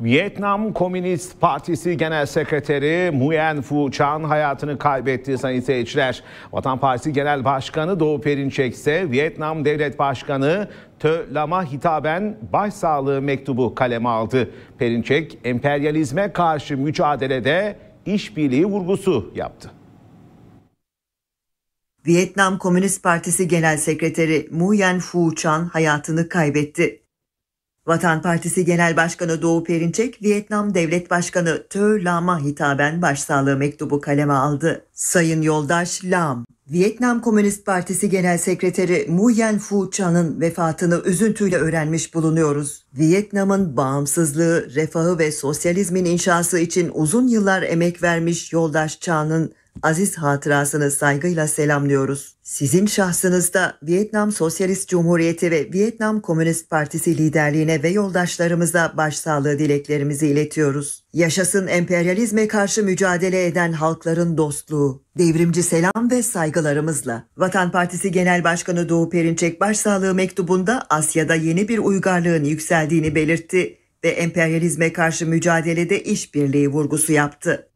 Vietnam Komünist Partisi Genel Sekreteri Nguyen Phu Chan hayatını kaybetti sayın seyirciler. Vatan Partisi Genel Başkanı Doğu Perinçek ise Vietnam Devlet Başkanı Tö Lam'a hitaben başsağlığı mektubu kaleme aldı. Perinçek emperyalizme karşı mücadelede işbirliği vurgusu yaptı. Vietnam Komünist Partisi Genel Sekreteri Nguyen Phu Chan hayatını kaybetti. Vatan Partisi Genel Başkanı Doğu Perinçek, Vietnam Devlet Başkanı Tho Lam'a hitaben başsağlığı mektubu kaleme aldı. Sayın yoldaş Lam, Vietnam Komünist Partisi Genel Sekreteri Nguyen Phu Chan'ın vefatını üzüntüyle öğrenmiş bulunuyoruz. Vietnam'ın bağımsızlığı, refahı ve sosyalizmin inşası için uzun yıllar emek vermiş yoldaş Chan'ın aziz hatırasını saygıyla selamlıyoruz. Sizin şahsınızda Vietnam Sosyalist Cumhuriyeti ve Vietnam Komünist Partisi liderliğine ve yoldaşlarımıza başsağlığı dileklerimizi iletiyoruz. Yaşasın emperyalizme karşı mücadele eden halkların dostluğu. Devrimci selam ve saygılarımızla. Vatan Partisi Genel Başkanı Doğu Perinçek başsağlığı mektubunda Asya'da yeni bir uygarlığın yükseldiğini belirtti ve emperyalizme karşı mücadelede işbirliği vurgusu yaptı.